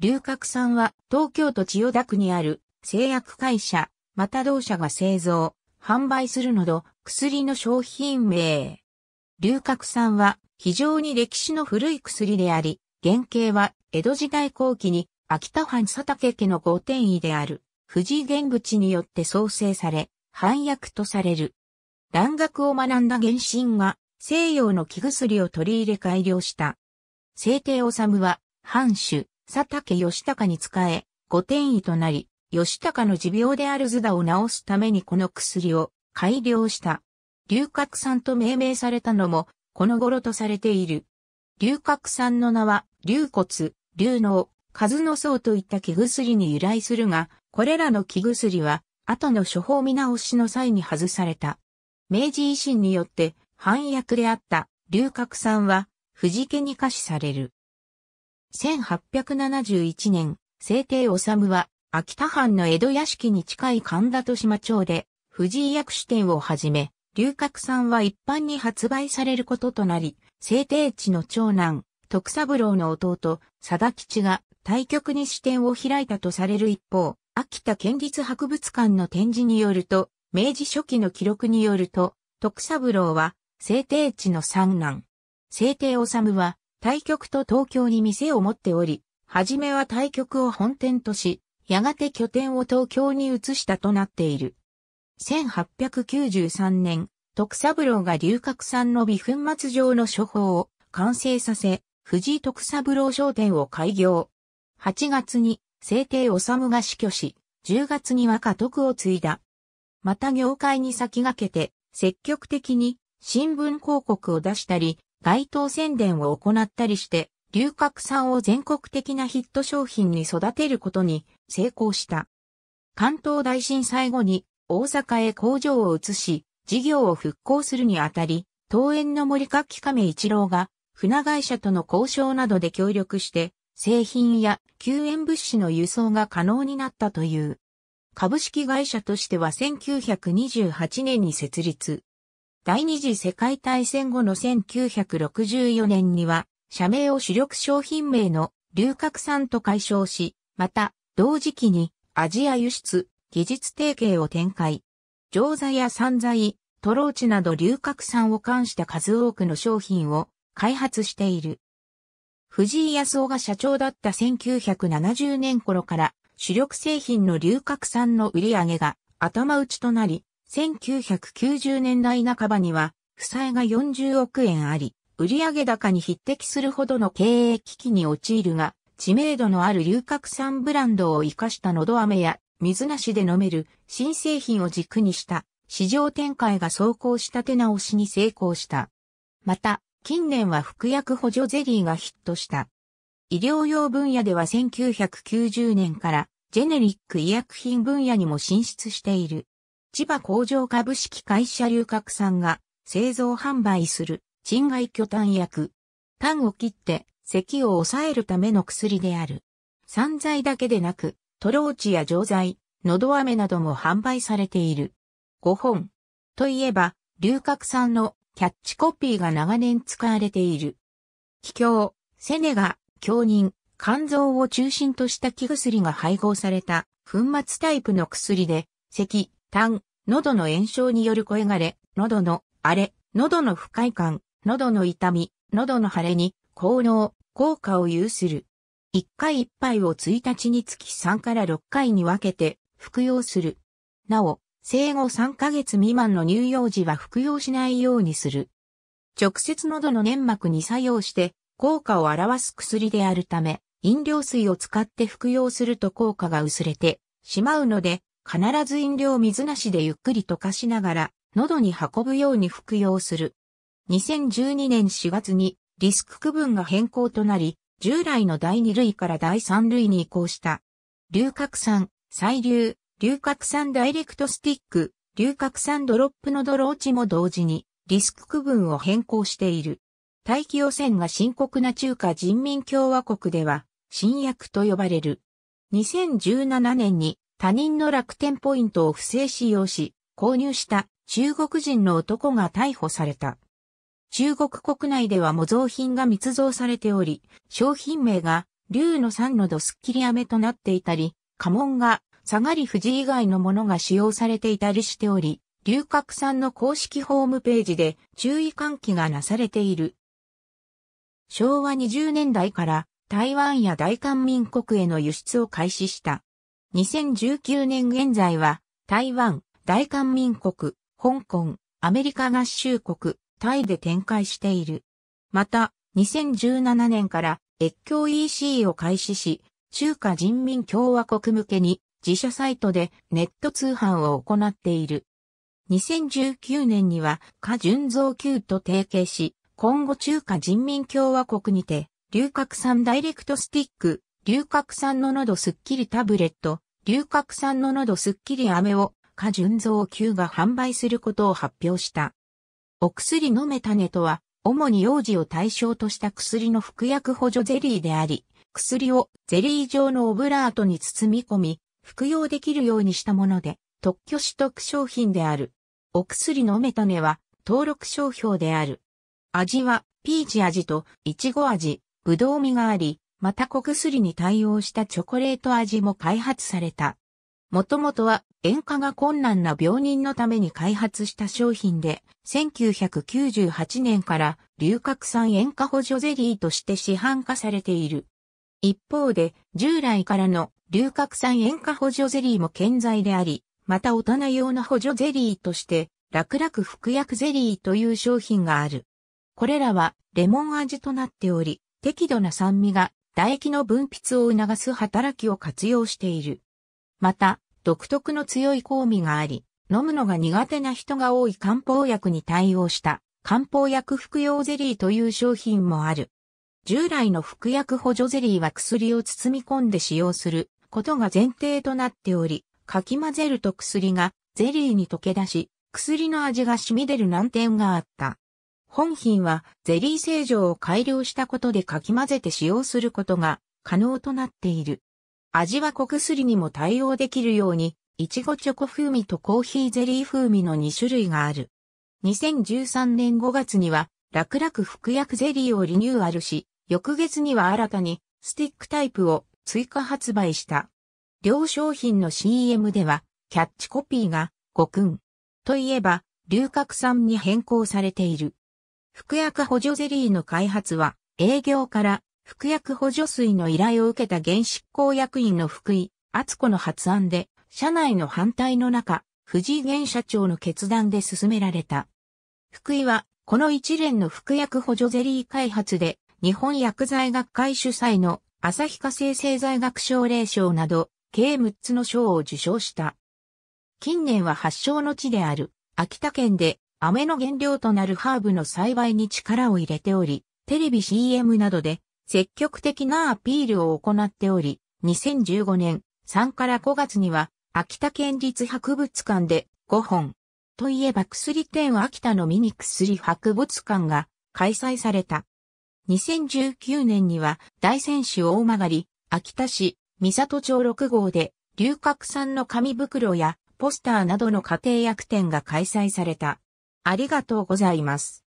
龍角散は東京都千代田区にある製薬会社、また同社が製造、販売するなど薬の商品名。龍角散は非常に歴史の古い薬であり、原型は江戸時代後期に秋田藩佐竹家の御転医である藤井源口によって創生され、反薬とされる。蘭学を学んだ原神が西洋の木薬を取り入れ改良した。聖帝治は、藩主、佐竹義高に仕え、御転移となり、義高の持病である図打を治すためにこの薬を改良した。龍角散と命名されたのも、この頃とされている。龍角散の名は、龍骨、龍脳、数の層といった気薬に由来するが、これらの気薬は、後の処方見直しの際に外された。明治維新によって、反薬であった龍角散は、藤家に可視される。1871年、聖帝治は、秋田藩の江戸屋敷に近い神田と島町で、藤井薬師店をはじめ、龍角散は一般に発売されることとなり、聖帝地の長男、徳三郎の弟、貞吉が対局に支店を開いたとされる一方、秋田県立博物館の展示によると、明治初期の記録によると、徳三郎は、聖帝地の三男。聖帝治は、対局と東京に店を持っており、はじめは対局を本店とし、やがて拠点を東京に移したとなっている。1893年、徳三郎が龍角散の微粉末状の処方を完成させ、藤井徳三郎商店を開業。8月に、聖帝治が死去し、10月には家を継いだ。また業界に先駆けて、積極的に新聞広告を出したり、街頭宣伝を行ったりして、龍角散を全国的なヒット商品に育てることに成功した。関東大震災後に大阪へ工場を移し、事業を復興するにあたり、東園の森かき亀一郎が船会社との交渉などで協力して、製品や救援物資の輸送が可能になったという。株式会社としては1928年に設立。第二次世界大戦後の1964年には、社名を主力商品名の龍角散と解消し、また、同時期にアジア輸出、技術提携を展開。錠剤や散剤、トローチなど龍角散を冠した数多くの商品を開発している。藤井康夫が社長だった1970年頃から主力製品の龍角散の売り上げが頭打ちとなり、1990年代半ばには、負債が40億円あり、売上高に匹敵するほどの経営危機に陥るが、知名度のある龍角散ブランドを活かしたのど飴や水なしで飲める新製品を軸にした市場展開が走行した手直しに成功した。また、近年は服薬補助ゼリーがヒットした。医療用分野では1990年からジェネリック医薬品分野にも進出している。千葉工場株式会社龍角んが製造販売する鎮害巨炭薬。炭を切って咳を抑えるための薬である。散剤だけでなく、トローチや錠剤、喉飴なども販売されている。5本。といえば、龍角酸のキャッチコピーが長年使われている。気境、セネガ、強人、肝臓を中心とした気薬が配合された粉末タイプの薬で、咳、痰、喉の炎症による声がれ、喉の荒れ、喉の不快感、喉の痛み、喉の腫れに、効能、効果を有する。一回一杯を1日につき3から6回に分けて服用する。なお、生後3ヶ月未満の乳幼児は服用しないようにする。直接喉の粘膜に作用して効果を表す薬であるため、飲料水を使って服用すると効果が薄れてしまうので、必ず飲料水なしでゆっくり溶かしながら、喉に運ぶように服用する。2012年4月にリスク区分が変更となり、従来の第2類から第3類に移行した。硫核酸、細流、硫核酸ダイレクトスティック、硫核酸ドロップのドローチも同時にリスク区分を変更している。大気汚染が深刻な中華人民共和国では新薬と呼ばれる。2017年に他人の楽天ポイントを不正使用し、購入した中国人の男が逮捕された。中国国内では模造品が密造されており、商品名が竜の三のどすっきり飴となっていたり、家紋が下がり富士以外のものが使用されていたりしており、龍角散の公式ホームページで注意喚起がなされている。昭和20年代から台湾や大韓民国への輸出を開始した2019年現在は、台湾、大韓民国、香港、アメリカ合衆国、タイで展開している。また、2017年から越境 EC を開始し、中華人民共和国向けに自社サイトでネット通販を行っている。2019年には、カ・ジュンゾと提携し、今後中華人民共和国にて、龍角散ダイレクトスティック、龍角散の喉すっきりタブレット、龍角散の喉すっきり飴を、加純増級が販売することを発表した。お薬飲め種とは、主に幼児を対象とした薬の服薬補助ゼリーであり、薬をゼリー状のオブラートに包み込み、服用できるようにしたもので、特許取得商品である。お薬飲め種は、登録商標である。味は、ピーチ味と、いちご味、ぶどう味があり、また小薬に対応したチョコレート味も開発された。もともとは塩化が困難な病人のために開発した商品で、1998年から硫核酸塩化補助ゼリーとして市販化されている。一方で、従来からの硫核酸塩化補助ゼリーも健在であり、また大人用の補助ゼリーとして、楽々服薬ゼリーという商品がある。これらはレモン味となっており、適度な酸味が唾液の分泌を促す働きを活用している。また、独特の強い香味があり、飲むのが苦手な人が多い漢方薬に対応した漢方薬服用ゼリーという商品もある。従来の服薬補助ゼリーは薬を包み込んで使用することが前提となっており、かき混ぜると薬がゼリーに溶け出し、薬の味が染み出る難点があった。本品はゼリー製状を改良したことでかき混ぜて使用することが可能となっている。味は小薬にも対応できるように、いちごチョコ風味とコーヒーゼリー風味の2種類がある。2013年5月には、楽々服薬ゼリーをリニューアルし、翌月には新たにスティックタイプを追加発売した。両商品の CM では、キャッチコピーが、ごくん。といえば、龍角んに変更されている。服薬補助ゼリーの開発は、営業から服薬補助水の依頼を受けた現執行役員の福井、厚子の発案で、社内の反対の中、藤井現社長の決断で進められた。福井は、この一連の服薬補助ゼリー開発で、日本薬剤学会主催の旭化成製剤学奨励賞など、計6つの賞を受賞した。近年は発祥の地である、秋田県で飴の原料となるハーブの栽培に力を入れており、テレビ CM などで積極的なアピールを行っており、2015年3から5月には秋田県立博物館で5本。といえば薬店秋田のミニ薬博物館が開催された。2019年には大仙市大曲、秋田市、三里町6号で、龍角産の紙袋やポスターなどの家庭薬店が開催された。ありがとうございます。